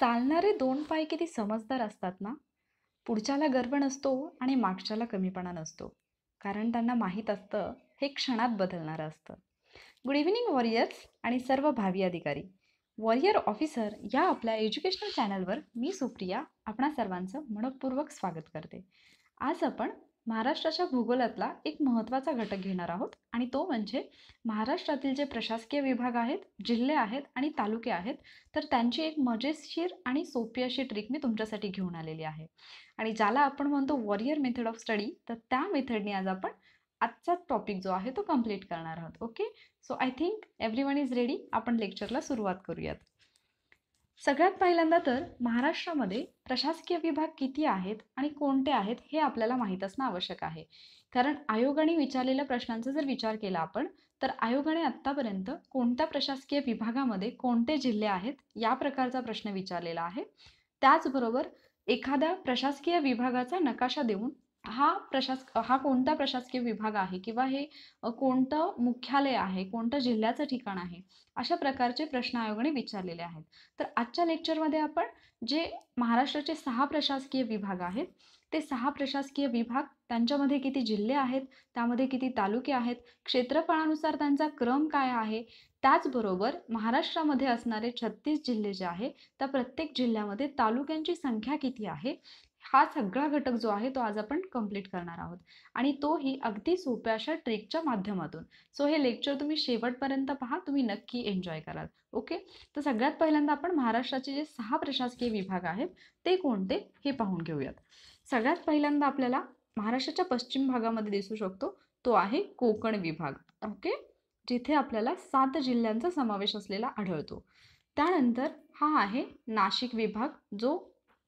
चालणारे दोन पाय किती समजदार असतात ना पुढच्याला गर्व नसतो आणि मागच्याला कमीपणा नसतो कारण त्यांना माहीत असतं हे क्षणात बदलणारं असतं गुड इव्हिनिंग वॉरियर्स आणि सर्व भावी अधिकारी वॉरियर ऑफिसर या आपल्या एज्युकेशनल चॅनलवर मी सुप्रिया आपणा सर्वांचं मनपूर्वक स्वागत करते आज आपण महाराष्ट्राच्या भूगोलातला एक महत्त्वाचा घटक घेणार आहोत आणि तो म्हणजे महाराष्ट्रातील जे प्रशासकीय विभाग आहेत जिल्हे आहेत आणि तालुके आहेत तर त्यांची एक मजेशीर आणि सोपी अशी ट्रिक मी तुमच्यासाठी घेऊन आलेली आहे आणि ज्याला आपण म्हणतो वॉरियर मेथड ऑफ स्टडी तर त्या मेथडने आज आपण आजचा टॉपिक जो आहे तो कम्प्लीट करणार आहोत okay so I think every is ready आपण लेक्चरला सुरुवात करूयात सगळ्यात पहिल्यांदा तर महाराष्ट्रामध्ये प्रशासकीय विभाग किती आहेत आणि कोणते आहेत हे आपल्याला माहीत असणं आवश्यक आहे कारण आयोगाने विचारलेल्या प्रश्नांचा जर विचार केला आपण तर आयोगाने आत्तापर्यंत कोणत्या प्रशासकीय विभागामध्ये कोणते जिल्हे आहेत या प्रकारचा प्रश्न विचारलेला आहे त्याचबरोबर एखाद्या प्रशासकीय विभागाचा नकाशा देऊन हा प्रशासक हा कोणता प्रशासकीय विभाग आहे किंवा हे कोणतं मुख्यालय आहे कोणतं जिल्ह्याचं ठिकाण आहे अशा प्रकारचे प्रश्न आयोगाने विचारलेले आहेत तर आजच्या लेक्चरमध्ये आपण जे महाराष्ट्राचे सहा प्रशासकीय विभाग आहेत ते सहा प्रशासकीय विभाग त्यांच्यामध्ये किती जिल्हे आहेत त्यामध्ये किती तालुके आहेत क्षेत्रफळानुसार त्यांचा क्रम काय आहे त्याचबरोबर महाराष्ट्रामध्ये असणारे छत्तीस जिल्हे जे आहे त्या प्रत्येक जिल्ह्यामध्ये तालुक्यांची संख्या किती आहे हा सगळा घटक जो आहे तो आज आपण कम्प्लीट करणार आहोत आणि तोही अगदी सोप्या अशा ट्रेकच्या माध्यमातून सो हे लेक्चर तुम्ही शेवटपर्यंत पहा तुम्ही नक्की एन्जॉय कराल ओके तर सगळ्यात पहिल्यांदा आपण महाराष्ट्राचे जे सहा प्रशासकीय विभाग आहेत ते कोणते हे पाहून घेऊयात सगळ्यात पहिल्यांदा आपल्याला महाराष्ट्राच्या पश्चिम भागामध्ये दिसू शकतो तो आहे कोकण विभाग ओके जिथे आपल्याला सात जिल्ह्यांचा समावेश असलेला आढळतो त्यानंतर हा आहे नाशिक विभाग जो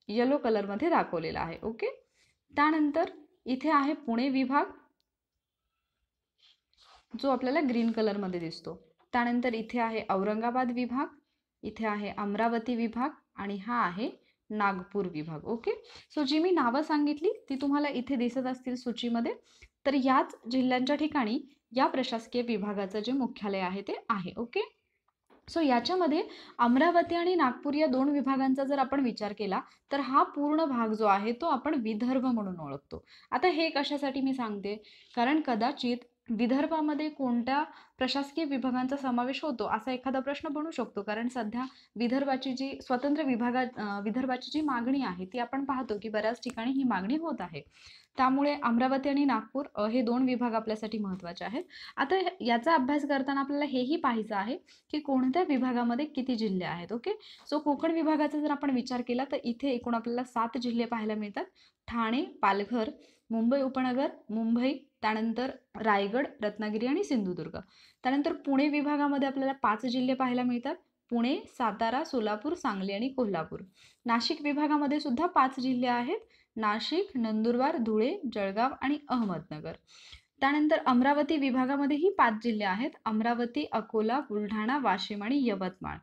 येलो कलरमध्ये दाखवलेला आहे ओके त्यानंतर इथे आहे पुणे विभाग जो आपल्याला ग्रीन कलरमध्ये दिसतो त्यानंतर इथे आहे औरंगाबाद विभाग इथे आहे अमरावती विभाग आणि हा आहे नागपूर विभाग ओके सो जी मी नावं सांगितली ती तुम्हाला इथे दिसत असतील सूचीमध्ये तर याच जिल्ह्यांच्या ठिकाणी या प्रशासकीय विभागाचं जे मुख्यालय आहे ते आहे ओके सो याच्यामध्ये अमरावती आणि नागपूर या दोन विभागांचा जर आपण विचार केला तर हा पूर्ण भाग जो आहे तो आपण विदर्भ म्हणून ओळखतो आता हे कशासाठी मी सांगते कारण कदाचित विदर्भामध्ये कोणत्या प्रशासकीय विभागांचा समावेश होतो असा एखादा प्रश्न बनू शकतो कारण सध्या विदर्भाची जी स्वतंत्र विभागात विदर्भाची जी मागणी आहे ती आपण पाहतो की बऱ्याच ठिकाणी ही मागणी होत आहे त्यामुळे अमरावती आणि नागपूर हे दोन विभाग आपल्यासाठी महत्त्वाचे आहेत आता याचा अभ्यास करताना आपल्याला हेही पाहायचं आहे की कोणत्या विभागामध्ये किती जिल्हे आहेत ओके सो कोकण विभागाचा जर आपण विचार केला तर इथे एकूण आपल्याला सात जिल्हे पाहायला मिळतात ठाणे पालघर मुंबई उपनगर मुंबई त्यानंतर रायगड रत्नागिरी आणि सिंधुदुर्ग त्यानंतर पुणे विभागामध्ये आपल्याला पाच जिल्हे पाहायला मिळतात पुणे सातारा सोलापूर सांगली आणि कोल्हापूर नाशिक विभागामध्ये सुद्धा पाच जिल्हे आहेत नाशिक नंदुरबार धुळे जळगाव आणि अहमदनगर त्यानंतर अमरावती विभागामध्येही पाच जिल्हे आहेत अमरावती अकोला बुलढाणा वाशिम आणि यवतमाळ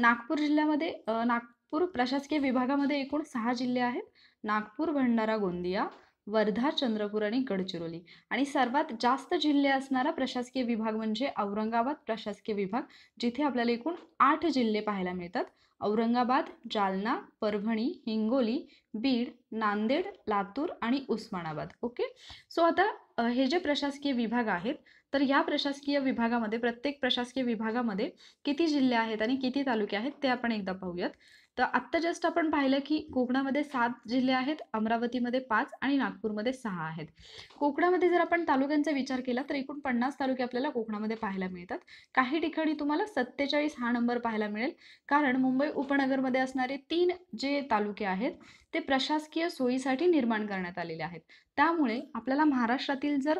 नागपूर जिल्ह्यामध्ये नागपूर प्रशासकीय विभागामध्ये एकूण सहा जिल्हे आहेत नागपूर भंडारा गोंदिया वर्धा चंद्रपूर आणि गडचिरोली आणि सर्वात जास्त जिल्हे असणारा प्रशासकीय विभाग म्हणजे औरंगाबाद प्रशासकीय विभाग जिथे आपल्याला एकूण आठ जिल्हे पाहायला मिळतात औरंगाबाद जालना परभणी हिंगोली बीड नांदेड लातूर आणि उस्मानाबाद ओके सो आता हे जे प्रशासकीय विभाग आहेत तर या प्रशासकीय विभागामध्ये प्रत्येक प्रशासकीय विभागामध्ये किती जिल्हे आहेत आणि किती तालुके आहेत ते आपण एकदा पाहूयात तर आत्ता जस्ट आपण पाहिलं की कोकणामध्ये सात जिल्हे आहेत अमरावतीमध्ये पाच आणि नागपूरमध्ये सहा आहेत कोकणामध्ये जर आपण तालुक्यांचा विचार केला तर एकूण पन्नास तालुके आपल्याला कोकणामध्ये पाहायला मिळतात काही ठिकाणी तुम्हाला सत्तेचाळीस हा नंबर पाहायला मिळेल कारण मुंबई उपनगरमध्ये असणारे तीन जे तालुके आहेत ते प्रशासकीय सोयीसाठी निर्माण करण्यात आलेले आहेत त्यामुळे आपल्याला महाराष्ट्रातील जर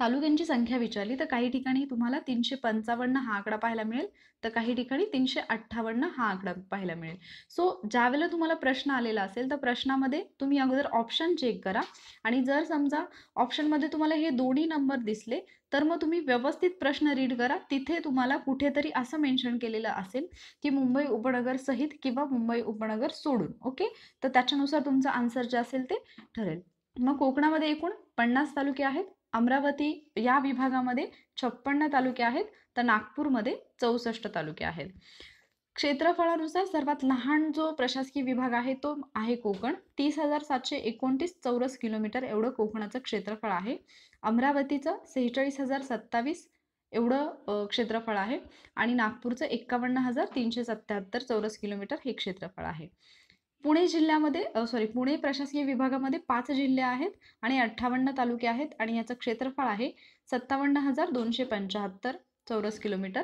तालुक्यांची संख्या विचारली तर काही ठिकाणी तुम्हाला तीनशे पंचावन्न हा आकडा पाहायला मिळेल तर काही ठिकाणी तीनशे अठ्ठावन्न हा आकडा पाहायला मिळेल सो ज्यावेळेला तुम्हाला प्रश्न आलेला असेल तर प्रश्नामध्ये तुम्ही अगोदर ऑप्शन चेक करा आणि जर समजा ऑप्शनमध्ये तुम्हाला हे दोन्ही नंबर दिसले तर मग तुम्ही व्यवस्थित प्रश्न रीड करा तिथे तुम्हाला कुठेतरी असं मेन्शन केलेलं असेल की मुंबई उपनगर सहित किंवा मुंबई उपनगर सोडून ओके तर त्याच्यानुसार तुमचं आन्सर जे असेल ते ठरेल मग कोकणामध्ये एकूण पन्नास तालुके आहेत अमरावती या विभागामध्ये छप्पन्न तालुके आहेत तर नागपूरमध्ये चौसष्ट तालुके आहेत क्षेत्रफळानुसार सर्वात लहान जो प्रशासकीय विभाग आहे तो आहे कोकण तीस हजार सातशे एकोणतीस चौरस किलोमीटर एवढं कोकणाचं क्षेत्रफळ आहे अमरावतीचं सेहेचाळीस हजार सत्तावीस एवढं क्षेत्रफळ आहे आणि नागपूरचं एक्कावन्न हजार तीनशे सत्त्याहत्तर चौरस किलोमीटर हे क्षेत्रफळ आहे पुणे जिल्ह्यामध्ये सॉरी पुणे प्रशासकीय विभागामध्ये पाच जिल्हे आहेत आणि अठ्ठावन्न तालुके आहेत आणि याचं क्षेत्रफळ आहे सत्तावन्न हजार दोनशे पंचाहत्तर चौरस किलोमीटर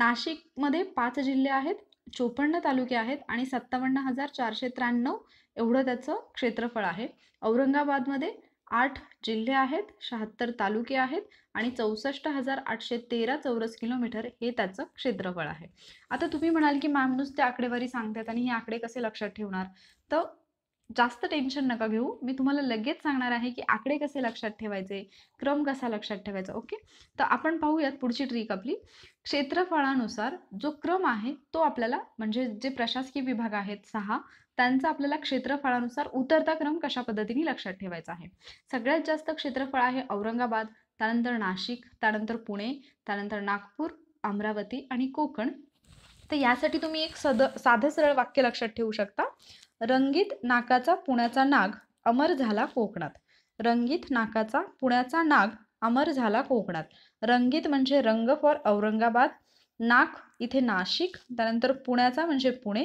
नाशिकमध्ये पाच जिल्हे आहेत चोपन्न तालुके आहेत आणि सत्तावन्न हजार चारशे त्र्याण्णव एवढं त्याचं क्षेत्रफळ आहे औरंगाबादमध्ये आठ जिल्हे आहेत शहात्तर तालुके आहेत आणि चौसष्ट हजार आठशे तेरा चौरस किलोमीटर हे त्याचं क्षेत्रफळ आहे आता तुम्ही म्हणाल की मॅम नुसते आकडेवारी सांगतात आणि हे आकडे कसे लक्षात ठेवणार तर जास्त टेन्शन नका घेऊ मी तुम्हाला लगेच सांगणार आहे की आकडे कसे लक्षात ठेवायचे क्रम कसा लक्षात ठेवायचा ओके तर आपण पाहूयात पुढची ट्रिक आपली क्षेत्रफळानुसार जो क्रम आहे तो आपल्याला म्हणजे जे प्रशासकीय विभाग आहेत सहा त्यांचा आपल्याला क्षेत्रफळानुसार उतरता क्रम कशा पद्धतीने लक्षात ठेवायचा आहे सगळ्यात जास्त क्षेत्रफळ आहे औरंगाबाद त्यानंतर नाशिक त्यानंतर पुणे त्यानंतर नागपूर अमरावती आणि कोकण तर यासाठी तुम्ही एक सद साधं सरळ वाक्य लक्षात ठेवू शकता रंगीत नाकाचा पुण्याचा नाग अमर झाला कोकणात रंगीत नाकाचा पुण्याचा नाग अमर झाला कोकणात रंगीत म्हणजे रंग फॉर औरंगाबाद नाक इथे नाशिक त्यानंतर पुण्याचा म्हणजे पुणे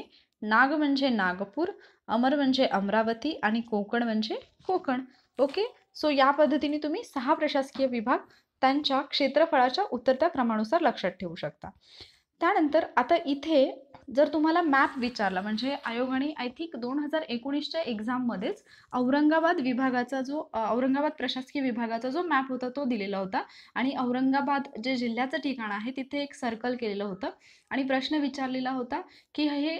नाग म्हणजे नागपूर अमर म्हणजे अमरावती आणि कोकण म्हणजे कोकण ओके सो या पद्धतीने तुम्ही सहा प्रशासकीय विभाग त्यांच्या क्षेत्रफळाच्या उतरत्या क्रमानुसार लक्षात ठेवू शकता त्यानंतर आता इथे जर तुम्हाला मॅप विचारला म्हणजे आयोगाने आय थिंक दोन हजार एकोणीसच्या एक्झाममध्येच औरंगाबाद विभागाचा जो औरंगाबाद प्रशासकीय विभागाचा जो मॅप होता तो दिलेला होता आणि औरंगाबाद जे जिल्ह्याचं ठिकाण आहे तिथे एक सर्कल केलेलं होतं आणि प्रश्न विचारलेला होता की हे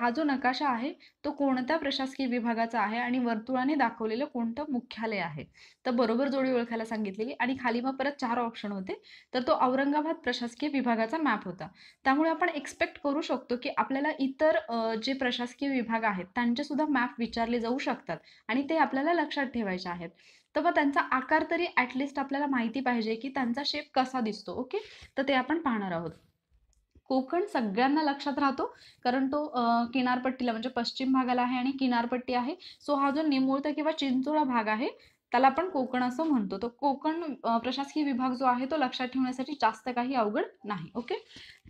हा जो नकाशा आहे तो कोणत्या प्रशासकीय विभागाचा आहे आणि वर्तुळाने दाखवलेलं कोणतं मुख्यालय आहे तर बरोबर जोडी ओळखायला सांगितलेली आणि खाली मग परत चार ऑप्शन होते तर तो औरंगाबाद प्रशासकीय विभागाचा मॅप होता त्यामुळे आपण एक्सपेक्ट करू शकतो की आपल्याला इतर जे प्रशासकीय विभाग आहेत त्यांचे सुद्धा मॅप विचारले जाऊ शकतात आणि ते आपल्याला लक्षात ठेवायचे आहेत तर मग त्यांचा आकार तरी ॲटलिस्ट आपल्याला माहिती पाहिजे की त्यांचा शेप कसा दिसतो ओके तर ते आपण पाहणार आहोत कोकण सगळ्यांना लक्षात राहतो कारण तो किनारपट्टीला म्हणजे पश्चिम भागाला आहे आणि किनारपट्टी आहे सो हा जो निमुळता किंवा चिंचोळा भाग आहे त्याला आपण कोकण असं म्हणतो तो कोकण प्रशासकीय विभाग जो आहे तो लक्षात ठेवण्यासाठी जास्त काही अवघड नाही ओके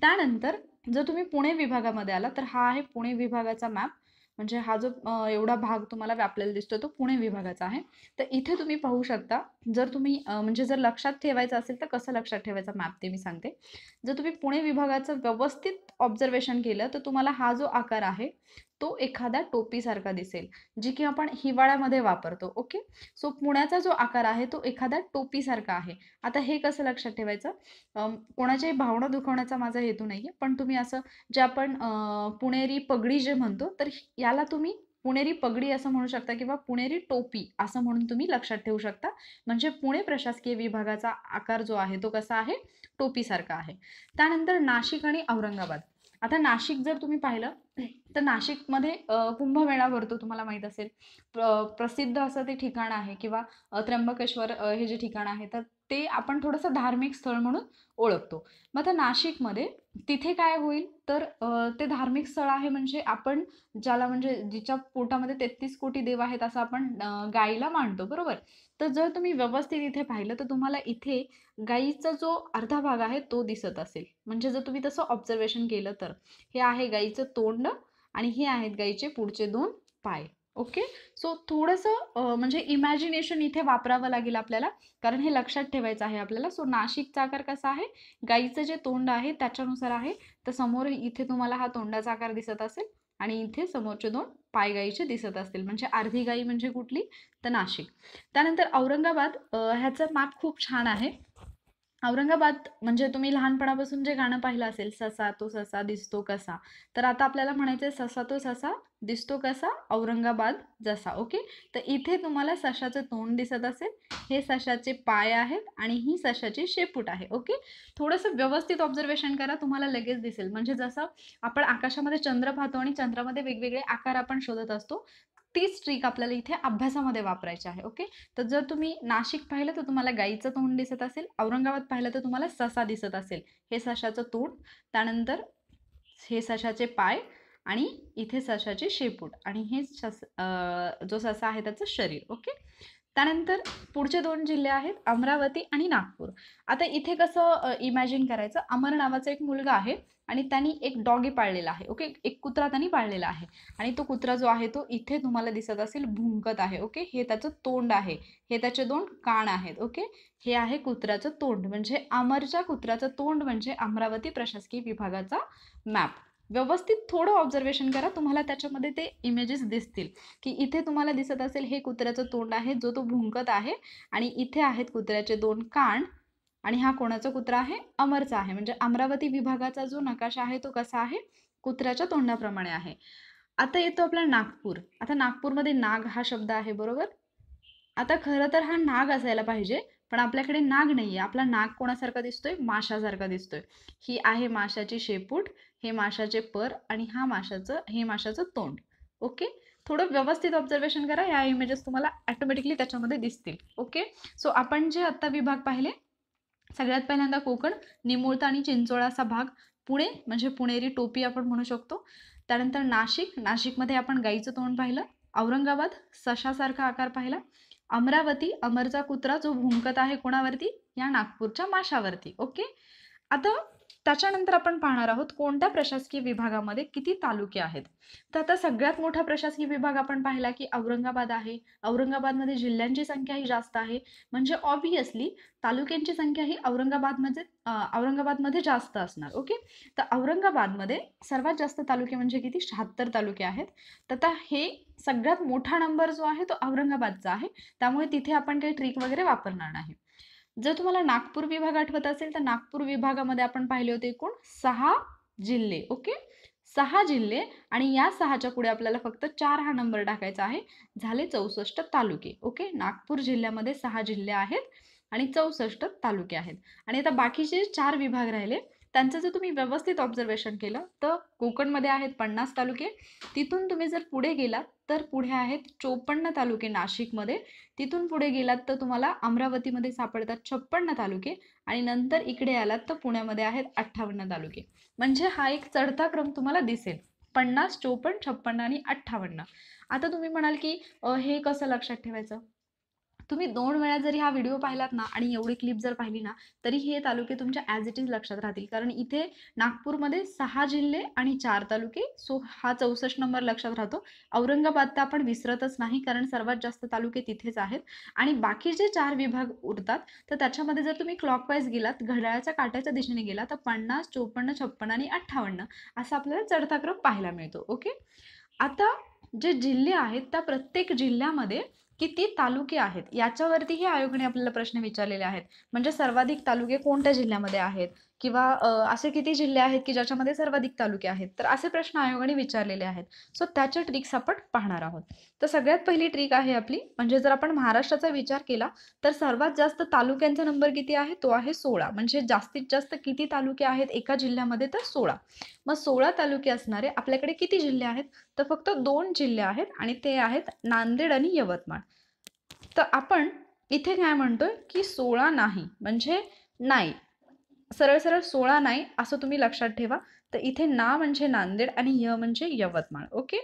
त्यानंतर जर तुम्ही पुणे विभागामध्ये आला तर हा आहे पुणे विभागाचा मॅप म्हणजे हा जो एवढा भाग तुम्हाला व्यापलेला दिसतो तो पुणे विभागाचा आहे तर इथे तुम्ही पाहू शकता जर तुम्ही म्हणजे जर लक्षात ठेवायचं असेल तर कसं लक्षात ठेवायचा मॅप ते मी सांगते जर तुम्ही पुणे विभागाचं व्यवस्थित ऑब्झर्वेशन केलं तर तुम्हाला हा जो आकार आहे तो एखादा टोपीसारखा दिसेल जी की आपण हिवाळ्यामध्ये वापरतो ओके सो पुण्याचा जो आकार आहे तो एखादा टोपीसारखा आहे आता हे कसं लक्षात ठेवायचं कोणाच्याही भावना दुखवण्याचा माझा हेतू नाही आहे पण तुम्ही असं जे आपण पुणेरी पगडी जे म्हणतो तर याला तुम्ही पुणेरी पगडी असं म्हणू शकता किंवा पुणेरी टोपी असं म्हणून तुम्ही लक्षात ठेवू शकता म्हणजे पुणे प्रशासकीय विभागाचा आकार जो आहे तो कसा आहे टोपीसारखा आहे त्यानंतर नाशिक आणि औरंगाबाद आता नाशिक जर तुम्ही पाहिलं तर नाशिकमध्ये कुंभमेळा भरतो तुम्हाला माहीत असेल प्रसिद्ध असं ते ठिकाण आहे किंवा त्र्यंबकेश्वर हे जे ठिकाण आहे तर ते आपण थोडंसं धार्मिक स्थळ म्हणून ओळखतो मग आता नाशिकमध्ये तिथे काय होईल तर ते धार्मिक स्थळ आहे म्हणजे आपण ज्याला म्हणजे जिच्या पोटामध्ये तेहतीस कोटी देव आहेत असं आपण गायीला मांडतो बरोबर तर जर तुम्ही व्यवस्थित इथे पाहिलं तर तुम्हाला इथे गाईचा जो अर्धा भाग आहे तो दिसत असेल म्हणजे जर तुम्ही तसं ऑब्झर्वेशन केलं तर हे आहे गाईचं तोंड आणि हे आहेत गाईचे पुढचे दोन पाय ओके सो थोडंसं म्हणजे इमॅजिनेशन इथे वापरावं लागेल आपल्याला कारण हे लक्षात ठेवायचं आहे आपल्याला सो नाशिकचा आकार कसा आहे गाईचं जे तोंड आहे त्याच्यानुसार आहे तर समोर इथे तुम्हाला हा तोंडाचा आकार दिसत असेल आणि इथे समोरचे दोन पायगाईचे दिसत असतील म्हणजे अर्धी गाई म्हणजे कुठली तर नाशिक त्यानंतर औरंगाबाद ह्याचं माप खूप छान आहे औरंगाबाद म्हणजे तुम्ही लहानपणापासून जे गाणं पाहिलं असेल ससा तो ससा दिसतो कसा तर आता आपल्याला म्हणायचं ससा तो ससा दिसतो कसा औरंगाबाद जसा ओके तर इथे तुम्हाला सशाचं तोंड दिसत असेल हे सशाचे पाय आहेत आणि ही सशाची शेपूट आहे ओके थोडस व्यवस्थित ऑब्झर्वेशन करा तुम्हाला लगेच दिसेल म्हणजे जसं आपण आकाशामध्ये चंद्र पाहतो आणि चंद्रामध्ये वेगवेगळे आकार आपण शोधत असतो तीच ट्रिक आपल्याला इथे अभ्यासामध्ये वापरायची आहे ओके तर जर तुम्ही नाशिक पाहिलं तर तुम्हाला गाईचं तोंड दिसत असेल औरंगाबाद पाहिलं तर तुम्हाला ससा दिसत असेल हे सशाचं तोंड त्यानंतर हे सशाचे पाय आणि इथे सशाचे शेपूट आणि हे सस जो ससा आहे त्याचं शरीर ओके त्यानंतर पुढचे दोन जिल्हे आहेत अमरावती आणि नागपूर आता इथे कसं इमॅजिन करायचं अमर नावाचा एक मुलगा आहे आणि त्यांनी एक डॉगी पाळलेला आहे ओके एक कुत्रा त्यांनी पाळलेला आहे आणि तो कुत्रा जो आहे तो इथे तुम्हाला दिसत असेल भुंकत आहे ओके हे त्याचं तोंड आहे हे त्याचे दोन कान आहेत ओके हे आहे कुत्र्याचं तोंड म्हणजे अमरच्या कुत्र्याचं तोंड म्हणजे अमरावती प्रशासकीय विभागाचा मॅप व्यवस्थित थोडं ऑब्झर्वेशन करा तुम्हाला त्याच्यामध्ये ते इमेजेस दिसतील की इथे तुम्हाला दिसत असेल हे कुत्र्याचं तोंड आहे जो तो भुंकत आहे आणि इथे आहेत कुत्र्याचे दोन कान आणि हा कोणाचा कुत्रा आहे अमरचा आहे म्हणजे अमरावती विभागाचा जो नकाशा आहे तो कसा आहे कुत्र्याच्या तोंडाप्रमाणे आहे आता येतो आपला नागपूर आता नागपूरमध्ये नाग हा शब्द आहे बरोबर आता खरं तर हा नाग असायला पाहिजे पण आपल्याकडे नाग नाही आहे आपला नाग कोणासारखा दिसतोय माशासारखा दिसतोय ही आहे माशाची शेपूट हे माशाचे पर आणि हा माशाचं हे माशाचं तोंड ओके थोडं व्यवस्थित ऑब्झर्वेशन करा या इमेजेस तुम्हाला ॲटोमॅटिकली त्याच्यामध्ये दिसतील ओके सो आपण जे आत्ता विभाग पाहिले सगळ्यात पहिल्यांदा कोकण निमुळता आणि चिंचोळा असा भाग पुणे म्हणजे पुणेरी टोपी आपण म्हणू शकतो त्यानंतर नाशिक नाशिकमध्ये आपण गाईचं तोंड पाहिलं औरंगाबाद सशासारखा आकार पाहिला अमरावती अमरचा कुत्रा जो भुंकत आहे कोणावरती या नागपूरच्या माशावरती ओके आता त्याच्यानंतर आपण पाहणार आहोत कोणत्या प्रशासकीय विभागामध्ये किती तालुके आहेत तर आता सगळ्यात मोठा प्रशासकीय विभाग आपण पाहिला की औरंगाबाद आहे औरंगाबादमध्ये जिल्ह्यांची संख्या ही जास्त आहे म्हणजे ऑब्व्हियसली तालुक्यांची संख्या ही औरंगाबादमध्ये औरंगाबादमध्ये जास्त असणार ओके तर औरंगाबादमध्ये सर्वात जास्त तालुके म्हणजे किती शहात्तर तालुके आहेत तर आता हे सगळ्यात मोठा नंबर जो आहे तो औरंगाबादचा आहे त्यामुळे तिथे आपण काही ट्रिक वगैरे वापरणार नाही जर तुम्हाला नागपूर विभाग आठवत असेल तर नागपूर विभागामध्ये आपण पाहिले होते एकूण सहा जिल्हे ओके सहा जिल्हे आणि या सहाच्या पुढे आपल्याला फक्त चार हा नंबर टाकायचा आहे झाले चौसष्ट तालुके ओके नागपूर जिल्ह्यामध्ये सहा जिल्हे आहेत आणि चौसष्ट तालुके आहेत आणि आता बाकीचे चार विभाग राहिले त्यांचं जर तुम्ही व्यवस्थित ऑब्झर्वेशन केलं तर कोकणमध्ये आहेत पन्नास तालुके तिथून तुम्ही जर पुढे गेलात तर पुढे आहेत चोपन्न तालुके नाशिकमध्ये तिथून पुढे गेलात तर तुम्हाला अमरावतीमध्ये सापडतात छप्पन्न तालुके आणि नंतर इकडे आलात तर पुण्यामध्ये आहेत अठ्ठावन्न तालुके म्हणजे हा एक चढता क्रम तुम्हाला दिसेल पन्नास चोपन्न छप्पन्न आणि अठ्ठावन्न आता तुम्ही म्हणाल की हे कसं लक्षात ठेवायचं तुम्ही दोन वेळा जरी हा व्हिडिओ पाहिलात ना आणि एवढी क्लिप जर पाहिली ना तरी हे तालुके तुमच्या ॲज इट इज लक्षात राहतील कारण इथे नागपूरमध्ये सहा जिल्हे आणि चार तालुके सो हा चौसष्ट नंबर लक्षात राहतो औरंगाबाद तर आपण विसरतच नाही कारण सर्वात जास्त तालुके तिथेच आहेत आणि बाकी जे चार विभाग उरतात तर त्याच्यामध्ये जर तुम्ही क्लॉकवाईज गेलात घड्याळाच्या काट्याच्या दिशेने गेला तर पन्नास चोपन्न छप्पन्न आणि अठ्ठावन्न असा आपल्याला चढता क्रम पाहायला मिळतो ओके आता जे जिल्हे आहेत त्या प्रत्येक जिल्ह्यामध्ये किती तालुके आहेत याच्यावरतीही आयोगाने आपल्याला प्रश्न विचारलेले आहेत म्हणजे सर्वाधिक तालुके कोणत्या जिल्ह्यामध्ये आहेत किंवा असे किती जिल्हे आहेत की ज्याच्यामध्ये सर्वाधिक तालुके आहेत तर असे प्रश्न आयोगाने विचारलेले आहेत सो त्याच्या ट्रिक्स आपण पाहणार आहोत तर सगळ्यात पहिली ट्रिक आहे आपली म्हणजे जर आपण महाराष्ट्राचा विचार केला तर सर्वात जास्त तालुक्यांचा नंबर किती आहे तो आहे सोळा म्हणजे जास्तीत जास्त किती तालुके आहेत एका जिल्ह्यामध्ये तर सोळा मग सोळा तालुके असणारे आपल्याकडे किती जिल्हे आहेत तर फक्त दोन जिल्हे आहेत आणि ते आहेत नांदेड आणि यवतमाळ तर आपण इथे काय म्हणतोय की सोळा नाही म्हणजे नाही सरळ सरळ सोळा नाही असं तुम्ही लक्षात ठेवा तर इथे ना म्हणजे नांदेड आणि य म्हणजे यवतमाळ ओके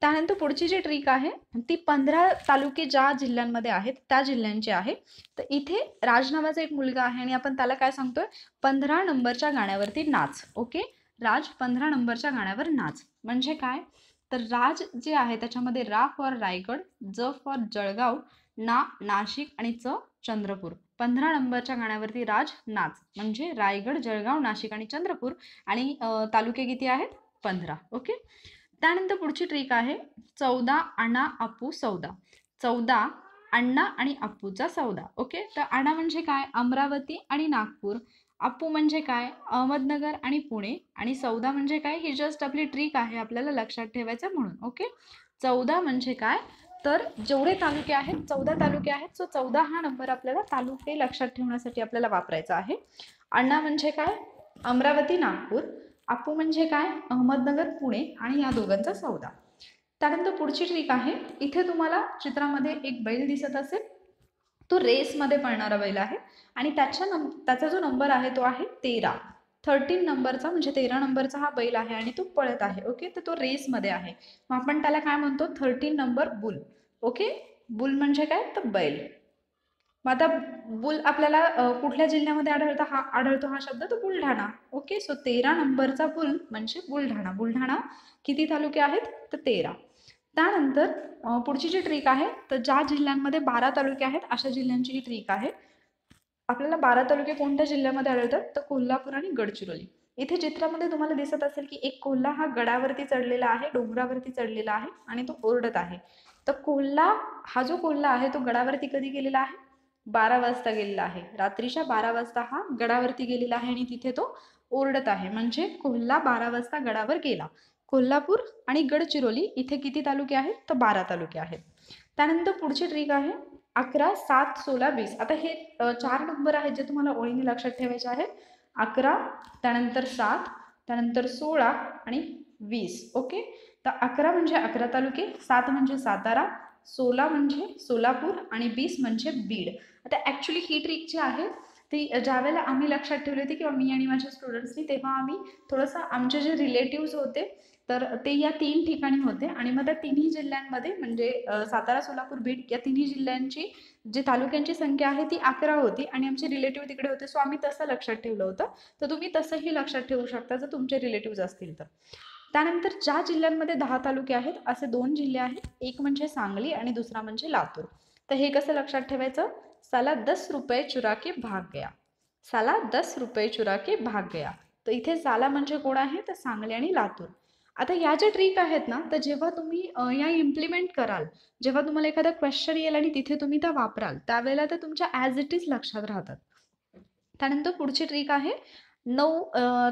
त्यानंतर पुढची जी ट्रिक आहे ती पंधरा तालुके ज्या जिल्ह्यांमध्ये आहेत त्या जिल्ह्यांची आहे तर इथे राज एक मुलगा आहे आणि आपण त्याला काय सांगतोय पंधरा नंबरच्या गाण्यावरती नाच ओके राज पंधरा नंबरच्या गाण्यावर नाच म्हणजे काय तर राज जे आहे त्याच्यामध्ये रा फॉर रायगड ज फॉर जळगाव ना नाशिक आणि च चंद्रपूर पंधरा नंबरच्या गाण्यावरती राज नाच म्हणजे रायगड जळगाव नाशिक आणि चंद्रपूर आणि तालुके किती आहेत पंधरा ओके त्यानंतर पुढची ट्रिक आहे चौदा अणा आपू सौदा चौदा अण्णा आणि अप्पूचा सौदा ओके तर अणा म्हणजे काय अमरावती आणि नागपूर अप्पू म्हणजे काय अहमदनगर आणि पुणे आणि सौदा म्हणजे काय ही जस्ट आपली ट्रिक आहे आपल्याला लक्षात ठेवायचं म्हणून ओके चौदा म्हणजे काय तर जेवढे तालुके आहेत चौदा तालुके आहेत सो चौदा हा नंबर आपल्याला तालुके लक्षात ठेवण्यासाठी आपल्याला वापरायचा आहे अण्णा म्हणजे काय अमरावती नागपूर आपू म्हणजे काय अहमदनगर पुणे आणि या दोघांचा चौदा त्यानंतर पुढची ट्रिक आहे इथे तुम्हाला चित्रामध्ये एक बैल दिसत असेल तो रेसमध्ये पळणारा बैल आहे आणि त्याच्या नंब त्याचा जो नंबर आहे तो आहे तेरा थर्टीन नंबरचा म्हणजे तेरा नंबरचा हा बैल आहे आणि तो पळत आहे ओके तर तो रेसमध्ये आहे मग आपण त्याला काय म्हणतो thirteen number bull okay bull म्हणजे काय तर बैल मग आता बुल आपल्याला कुठल्या जिल्ह्यामध्ये आढळता हा आढळतो हा शब्द तो बुलढाणा ओके सो तेरा नंबरचा बुल म्हणजे बुलढाणा बुलढाणा किती तालुके आहेत तर तेरा त्यानंतर पुढची जी ट्रिक आहे तर ज्या जिल्ह्यांमध्ये बारा तालुके आहेत अशा जिल्ह्यांची ही ट्रिक आहे आपल्याला बारा तालुके कोणत्या जिल्ह्यामध्ये आढळतात तर कोल्हापूर आणि गडचिरोली इथे चित्रामध्ये तुम्हाला दिसत असेल की एक कोल्हा हा गडावरती चढलेला आहे डोंगरावरती चढलेला आहे आणि तो ओरडत आहे तर कोल्हा हा जो कोल्हा आहे तो गडावरती कधी गेलेला आहे बारा वाजता गेलेला आहे रात्रीच्या बारा वाजता हा गडावरती गेलेला आहे आणि तिथे तो ओरडत आहे म्हणजे कोल्हा बारा वाजता गडावर गेला कोल्हापूर आणि गडचिरोली इथे किती तालुके आहेत तर बारा तालुके आहेत त्यानंतर पुढची ट्रिक आहे अकरा सात सोळा वीस आता हे चार नंबर आहेत जे तुम्हाला ओळीने लक्षात ठेवायचे आहेत अकरा त्यानंतर सात त्यानंतर सोळा आणि वीस ओके तर अकरा म्हणजे अकरा तालुके सात म्हणजे सातारा सोला म्हणजे सोलापूर आणि वीस म्हणजे बीड आता ॲक्च्युली ही ट्रिक जी आहे ती ज्यावेळेला आम्ही लक्षात ठेवली होती किंवा मी आणि माझ्या स्टुडंट्सनी तेव्हा आम्ही थोडंसं आमचे जे रिलेटिव्ज होते तर ते या तीन ठिकाणी होते आणि मग त्या तिन्ही जिल्ह्यांमध्ये म्हणजे सातारा सोलापूर बीड या तिन्ही जिल्ह्यांची जे तालुक्यांची संख्या आहे ती अकरा होती आणि आमचे रिलेटिव्ह तिकडे होते सो आम्ही तसं लक्षात ठेवलं होतं तर तुम्ही तसंही लक्षात ठेवू शकता जर तुमचे रिलेटिव्ह असतील तर त्यानंतर ज्या जिल्ह्यांमध्ये दहा तालुके आहेत असे दोन जिल्हे आहेत एक म्हणजे सांगली आणि दुसरा म्हणजे लातूर तर हे कसं लक्षात ठेवायचं साला दस रुपये चुराके भाग गया साला दस रुपये चुराके भाग गया तर इथे साला म्हणजे कोण आहे तर सांगली आणि लातूर आता या ज्या ट्रिक आहेत ना तर जेव्हा तुम्ही या इम्प्लिमेंट कराल जेव्हा तुम्हाला एखादा क्वेश्चन येईल आणि तिथे तुम्ही त्या वापराल त्यावेळेला त्या तुमच्या ॲज इट इज लक्षात राहतात त्यानंतर पुढची ट्रिक आहे नऊ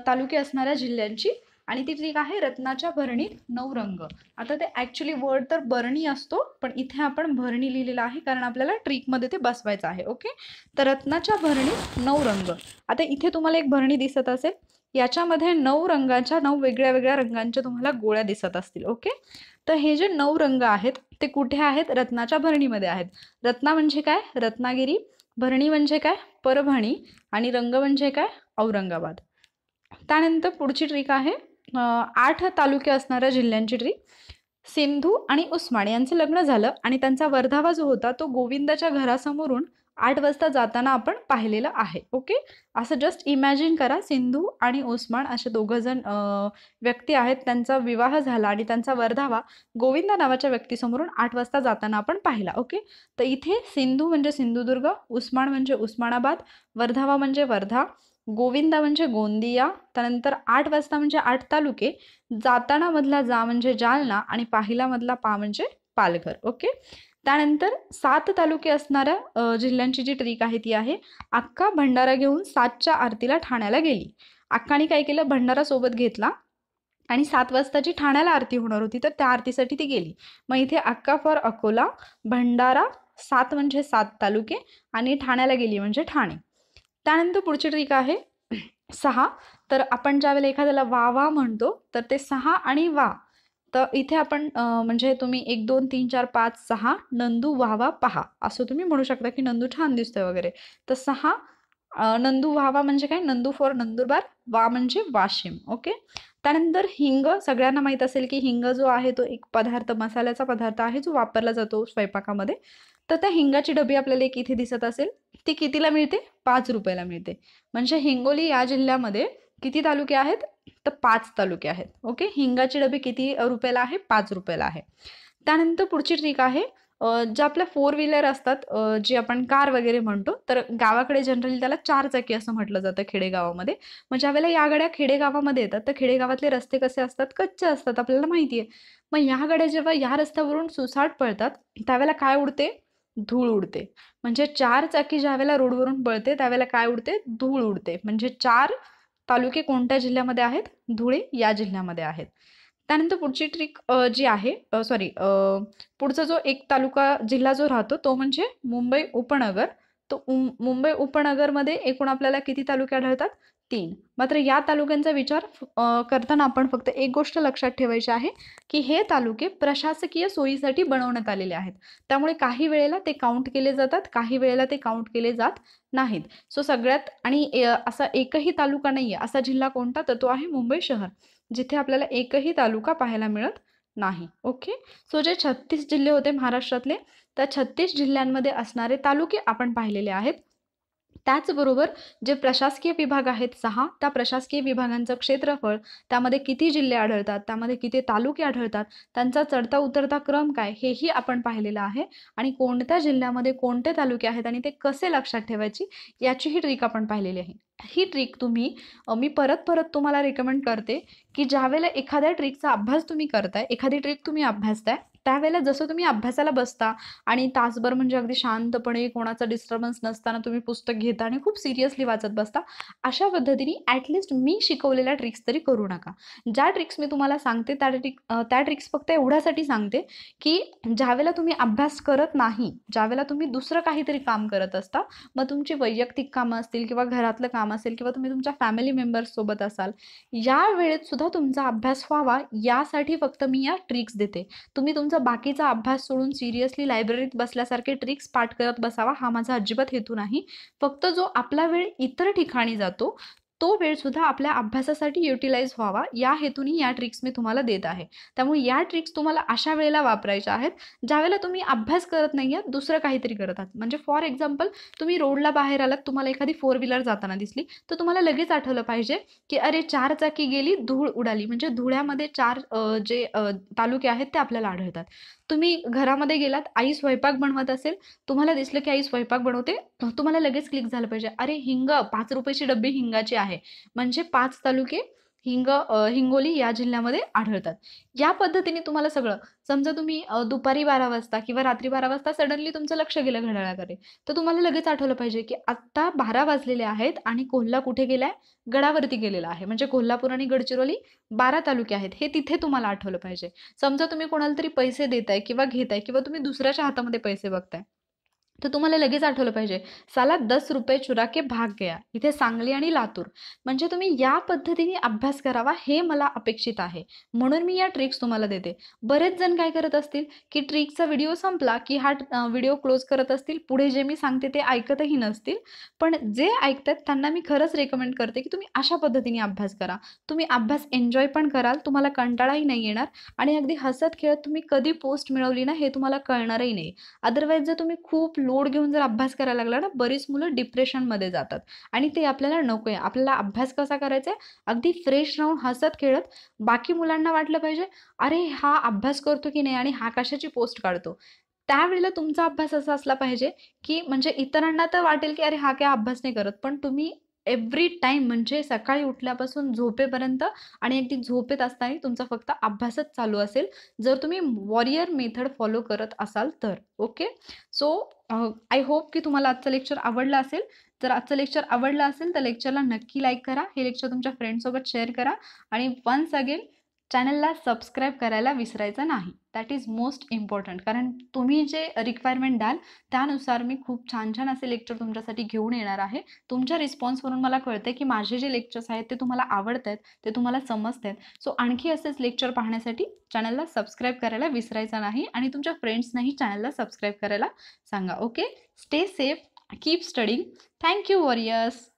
तालुके असणाऱ्या जिल्ह्यांची आणि ती ट्रिक आहे रत्नाच्या भरणीत नऊ रंग आता ते ॲक्च्युली वर्ड तर बरणी असतो पण इथे आपण भरणी लिहिलेला आहे कारण आपल्याला ट्रिकमध्ये ते बसवायचं आहे ओके तर रत्नाच्या भरणीत नऊ रंग आता इथे तुम्हाला एक भरणी दिसत असेल याच्यामध्ये नऊ रंगाच्या नऊ वेगळ्या वेगळ्या रंगांच्या तुम्हाला गोळ्या दिसत असतील ओके तर हे जे नऊ रंग आहेत ते कुठे आहेत रत्नाच्या भरणीमध्ये आहेत रत्ना म्हणजे काय रत्नागिरी भरणी म्हणजे काय परभणी आणि रंग म्हणजे काय औरंगाबाद त्यानंतर पुढची ट्रिक आहे आठ तालुके असणाऱ्या जिल्ह्यांची ट्रिक सिंधू आणि उस्मान यांचं लग्न झालं आणि त्यांचा वर्धावा जो होता तो गोविंदाच्या घरासमोरून आठ वाजता जाताना आपण पाहिलेलं आहे ओके असं जस्ट इमॅजिन करा सिंधू आणि उस्मान असे दोघं जण व्यक्ती आहेत त्यांचा विवाह झाला आणि त्यांचा वर्धावा गोविंदा नावाच्या व्यक्तीसमोरून आठ वाजता जाताना आपण पाहिला ओके तर इथे सिंधू म्हणजे सिंधुदुर्ग उस्मान म्हणजे उस्मानाबाद वर्धावा म्हणजे वर्धा गोविंदा म्हणजे गोंदिया त्यानंतर आठ वाजता म्हणजे आठ तालुके जाताना मधला जा म्हणजे जालना आणि पाहिला मधला पा म्हणजे पालघर ओके त्यानंतर सात तालुके असणाऱ्या जिल्ह्यांची जी ट्रिक आहे ती आहे अक्का भंडारा घेऊन सातच्या आरतीला ठाण्याला गेली अक्काने काय केलं भंडारासोबत घेतला आणि सात वाजताची ठाण्याला आरती होणार होती तर त्या आरतीसाठी ती गेली मग इथे अक्का फॉर अकोला भंडारा सात म्हणजे सात तालुके आणि ठाण्याला गेली म्हणजे ठाणे त्यानंतर पुढची ट्रिक आहे सहा तर आपण ज्यावेळेला एखाद्याला वा वा म्हणतो तर ते सहा आणि वा तर इथे आपण म्हणजे तुम्ही एक दोन तीन चार पाच सहा नंदू व्हावा पहा असं तुम्ही म्हणू शकता की नंदू छान दिसतोय वगैरे तर सहा नंदू व्हावा म्हणजे काय नंदू फॉर नंदुरबार वा म्हणजे वाशिम ओके त्यानंतर हिंग सगळ्यांना माहीत असेल की हिंग जो आहे तो एक पदार्थ मसाल्याचा पदार्थ आहे जो वापरला जातो स्वयंपाकामध्ये तर त्या हिंगाची डबी आपल्याला एक इथे दिसत असेल ती कितीला मिळते पाच रुपयाला मिळते म्हणजे हिंगोली या जिल्ह्यामध्ये किती तालुके आहेत तर पाच तालुके आहेत ओके हिंगाचे डबे किती रुपयाला आहे पाच रुपयाला आहे त्यानंतर पुढची ट्रिक आहे जे आपल्या फोर व्हीलर असतात जी आपण कार वगैरे म्हणतो तर गावाकडे जनरली त्याला चार चाकी असं म्हटलं जातं खेडेगावामध्ये मग ज्यावेळेला या गाड्या खेडेगावामध्ये येतात तर खेडेगावातले रस्ते कसे असतात कच्चे असतात आपल्याला माहिती आहे मग ह्या गाड्या जेव्हा या रस्त्यावरून सुसाट पळतात त्यावेळेला काय उडते धूळ उडते म्हणजे चार चाकी ज्या वेळेला रोडवरून पळते त्यावेळेला काय उडते धूळ उडते म्हणजे चार तालुके कोणत्या जिल्ह्यामध्ये आहेत धुळे या जिल्ह्यामध्ये आहेत त्यानंतर पुढची ट्रिक जी आहे सॉरी पुढचा जो एक तालुका जिल्हा जो राहतो तो म्हणजे मुंबई उपनगर तो मुंबई उपनगरमध्ये एकूण आपल्याला किती तालुके आढळतात तीन मात्र या तालुक्यांचा विचार करताना आपण फक्त एक गोष्ट लक्षात ठेवायची आहे की हे तालुके प्रशासकीय सोयीसाठी बनवण्यात आलेले आहेत त्यामुळे काही वेळेला ते काउंट केले जातात काही वेळेला ते काउंट केले जात नाहीत सो सगळ्यात आणि असा एकही तालुका नाही आहे असा जिल्हा कोणता तर तो आहे मुंबई शहर जिथे आपल्याला एकही तालुका पाहायला मिळत नाही ओके सो जे छत्तीस जिल्हे होते महाराष्ट्रातले त्या छत्तीस जिल्ह्यांमध्ये असणारे तालुके आपण पाहिलेले आहेत त्याचबरोबर जे प्रशासकीय विभाग आहेत सहा त्या प्रशासकीय विभागांचं क्षेत्रफळ त्यामध्ये किती जिल्हे आढळतात त्यामध्ये किती तालुके आढळतात त्यांचा चढता उतरता क्रम काय हेही आपण पाहिलेलं आहे आणि कोणत्या जिल्ह्यामध्ये कोणते तालुके आहेत आणि ते कसे लक्षात ठेवायची याचीही ट्रिक आपण पाहिलेली आहे ही ट्रिक तुम्ही मी परत परत तुम्हाला रेकमेंड करते की ज्यावेळेला एखाद्या ट्रिकचा अभ्यास तुम्ही करताय एखादी ट्रिक तुम्ही अभ्यासताय त्यावेळेला जसं तुम्ही अभ्यासाला बसता आणि तासभर म्हणजे अगदी शांतपणे कोणाचा डिस्टर्बन्स नसताना तुम्ही पुस्तक घेता आणि खूप सिरियसली वाचत बसता अशा पद्धतीने ॲटलिस्ट मी शिकवलेल्या ट्रिक्स तरी करू नका ज्या ट्रिक्स मी तुम्हाला सांगते त्या ट्रिक त्या ट्रिक्स फक्त एवढ्यासाठी सांगते की ज्यावेळेला तुम्ही अभ्यास करत नाही ज्यावेळेला तुम्ही दुसरं काहीतरी काम करत असता मग तुमची वैयक्तिक कामं असतील किंवा घरातलं काम काम असेल किंवा तुम्ही तुमच्या फॅमिली मेंबर्ससोबत असाल या वेळेत सुद्धा तुमचा अभ्यास व्हावा यासाठी फक्त मी या ट्रिक्स देते तुम्ही तुमचा बाकीचा अभ्यास सोडून सिरियसली लायब्ररीत बसल्यासारखे ट्रिक्स पाठ करत बसावा हा माझा अजिबात हेतू नाही फक्त जो आपला वेळ इतर ठिकाणी जातो तो वेळसुद्धा आपल्या अभ्यासासाठी युटिलाइज व्हावा या हेतूने या ट्रिक्स मी तुम्हाला देत आहे त्यामुळे या ट्रिक्स तुम्हाला अशा वेळेला वापरायच्या आहेत ज्यावेळेला तुम्ही अभ्यास करत नाही आहात दुसरं काहीतरी करत आहात म्हणजे फॉर एक्झाम्पल तुम्ही रोडला बाहेर आलात तुम्हाला एखादी फोर व्हीलर जाताना दिसली तर तुम्हाला लगेच आठवलं पाहिजे की अरे चार चाकी गेली धूळ उडाली म्हणजे धुळ्यामध्ये चार जे तालुके आहेत ते आपल्याला आढळतात तुम्ही घरामध्ये गेलात आई स्वयंपाक बनवत असेल तुम्हाला दिसलं की आई स्वयंपाक बनवते तुम्हाला लगेच क्लिक झालं पाहिजे अरे हिंग पाच रुपयाची डब्बी हिंगाची आहे आहे म्हणजे पाच तालुके हिंग हिंगोली या जिल्ह्यामध्ये आढळतात या पद्धतीने तुम्हाला सगळं समजा तुम्ही दुपारी बारा वाजता किंवा रात्री बारा वाजता सडनली तुमचं लक्ष गेलं घड्याळाकडे तर तुम्हाला लगेच आठवलं पाहिजे की आत्ता बारा वाजलेले आहेत आणि कोल्हा कुठे गेलाय गडावरती गेलेला आहे म्हणजे कोल्हापूर आणि गडचिरोली बारा तालुके आहेत हे तिथे तुम्हाला आठवलं पाहिजे समजा तुम्ही कोणाला तरी पैसे देताय किंवा घेताय किंवा तुम्ही दुसऱ्याच्या हातामध्ये पैसे बघताय तर तुम्हाला लगेच आठवलं पाहिजे साला दस रुपये चुराके भाग गया इथे सांगली आणि लातूर म्हणजे तुम्ही या पद्धतीने अभ्यास करावा हे मला अपेक्षित आहे म्हणून मी या ट्रिक्स तुम्हाला देते बरेच जण काय करत असतील की ट्रिकचा व्हिडिओ संपला की हा व्हिडिओ क्लोज करत असतील पुढे जे मी सांगते ते ऐकतही नसतील पण जे ऐकतात त्यांना मी खरंच रेकमेंड करते की तुम्ही अशा पद्धतीने अभ्यास करा तुम्ही अभ्यास एन्जॉय पण कराल तुम्हाला कंटाळाही नाही येणार आणि अगदी हसत खेळत तुम्ही कधी पोस्ट मिळवली ना हे तुम्हाला कळणारही नाही अदरवाईज जर तुम्ही खूप लोड घेऊन जर अभ्यास करायला लागला ना बरीच मुलं डिप्रेशनमध्ये जातात आणि ते आपल्याला नको आहे आपल्याला अभ्यास कसा करायचा आहे अगदी फ्रेश राहून हसत खेळत बाकी मुलांना वाटलं पाहिजे अरे हा अभ्यास करतो की नाही आणि हा कशाची पोस्ट काढतो त्यावेळेला तुमचा अभ्यास असा असला पाहिजे की म्हणजे इतरांना तर वाटेल की अरे हा काय अभ्यास नाही करत पण तुम्ही एव्हरी टाईम म्हणजे सकाळी उठल्यापासून झोपेपर्यंत आणि अगदी झोपेत असताना तुमचा फक्त अभ्यासच चालू असेल जर तुम्ही वॉरियर मेथड फॉलो करत असाल तर ओके सो आय होप की तुम्हाला आजचं लेक्चर आवडलं असेल जर आजचं लेक्चर आवडलं असेल तर लेक्चरला नक्की लाईक करा हे लेक्चर तुमच्या फ्रेंडसोबत शेअर करा आणि वन्स अगेन चॅनलला सबस्क्राईब करायला विसरायचं नाही दॅट इज मोस्ट इम्पॉर्टंट कारण तुम्ही जे रिक्वायरमेंट द्याल त्यानुसार मी खूप छान छान असे लेक्चर तुमच्यासाठी घेऊन येणार आहे तुमच्या रिस्पॉन्सवरून मला कळते की माझे जे लेक्चर्स आहेत ते तुम्हाला आवडत आहेत ते तुम्हाला समजत आहेत सो आणखी असेच लेक्चर पाहण्यासाठी चॅनलला सबस्क्राईब करायला विसरायचा नाही आणि तुमच्या फ्रेंड्सनाही चॅनलला सबस्क्राईब करायला सांगा okay stay safe keep studying thank you warriors